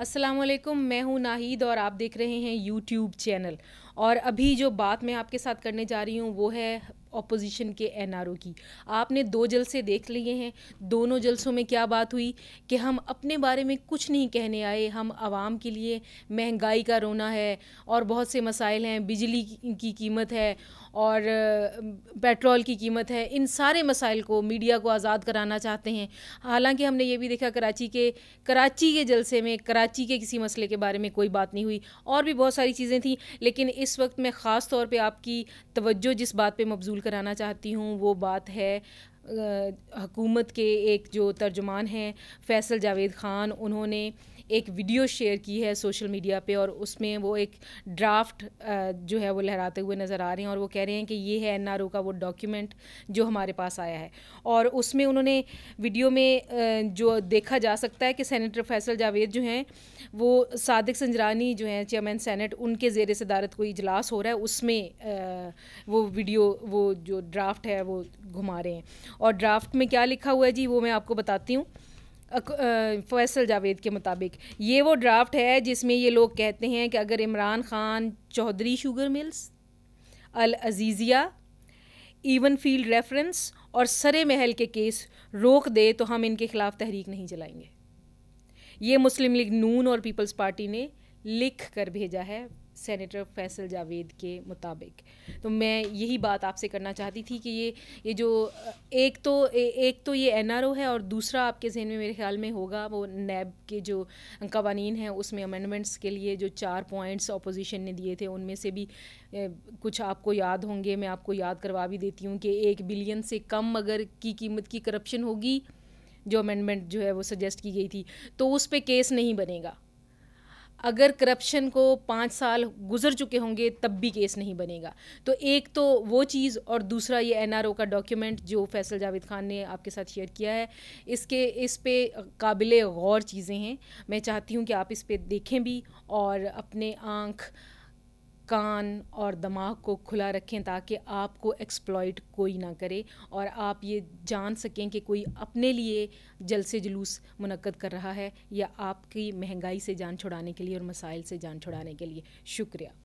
असलम मैं हूँ नाहिद और आप देख रहे हैं यूट्यूब चैनल और अभी जो बात मैं आपके साथ करने जा रही हूँ वो है अपोजिशन के एनआरओ की आपने दो जलसे देख लिए हैं दोनों जलसों में क्या बात हुई कि हम अपने बारे में कुछ नहीं कहने आए हम आवाम के लिए महंगाई का रोना है और बहुत से मसाइल हैं बिजली की कीमत है और पेट्रोल की कीमत है इन सारे मसाइल को मीडिया को आज़ाद कराना चाहते हैं हालांकि हमने ये भी देखा कराची के कराची के जलसे में कराची के किसी मसले के बारे में कोई बात नहीं हुई और भी बहुत सारी चीज़ें थी लेकिन इस वक्त मैं ख़ास तौर पर आपकी तवज्जो जिस बात पर मबजूल कराना चाहती हूँ वो बात है हकूमत के एक जो तर्जुमान हैं फैसल जावेद ख़ान उन्होंने एक वीडियो शेयर की है सोशल मीडिया पे और उसमें वो एक ड्राफ्ट जो है वो लहराते हुए नज़र आ रहे हैं और वो कह रहे हैं कि ये है एन का वो डॉक्यूमेंट जो हमारे पास आया है और उसमें उन्होंने वीडियो में जो देखा जा सकता है कि सेनेटर फैसल जावेद जो हैं वो सादिक संजरानी जो हैं चेयरमैन सैनट उनके जेर सदारत कोई इजलास हो रहा है उसमें वो वीडियो वो जो ड्राफ्ट है वो घुमा रहे हैं और ड्राफ्ट में क्या लिखा हुआ है जी वो मैं आपको बताती हूँ फैसल जावेद के मुताबिक ये वो ड्राफ्ट है जिसमें ये लोग कहते हैं कि अगर Imran Khan Chaudhry sugar mills Al Azizia Avenfield reference और सरे महल के केस रोक दे तो हम इनके ख़िलाफ़ तहरीक नहीं चलाएंगे ये मुस्लिम लीग नून और पीपल्स पार्टी ने लिख कर भेजा है सेनेटर फैसल जावेद के मुताबिक तो मैं यही बात आपसे करना चाहती थी कि ये ये जो एक तो ए, एक तो ये एन है और दूसरा आपके जहन में मेरे ख्याल में होगा वो नैब के जो कवानीन हैं उसमें अमेंडमेंट्स के लिए जो चार पॉइंट्स अपोजिशन ने दिए थे उनमें से भी कुछ आपको याद होंगे मैं आपको याद करवा भी देती हूँ कि एक बिलियन से कम अगर की कीमत की करप्शन होगी जो अमेंडमेंट जो है वो सजेस्ट की गई थी तो उस पर केस नहीं बनेगा अगर करप्शन को पाँच साल गुजर चुके होंगे तब भी केस नहीं बनेगा तो एक तो वो चीज़ और दूसरा ये एनआरओ का डॉक्यूमेंट जो फैसल जावेद खान ने आपके साथ शेयर किया है इसके इस पे काबिल गौर चीज़ें हैं मैं चाहती हूँ कि आप इस पर देखें भी और अपने आँख कान और दिमाग को खुला रखें ताकि आपको एक्सप्लॉयट कोई ना करे और आप ये जान सकें कि कोई अपने लिए जलसे जुलूस मनक़द कर रहा है या आपकी महंगाई से जान छुड़ाने के लिए और मसाइल से जान छुड़ाने के लिए शुक्रिया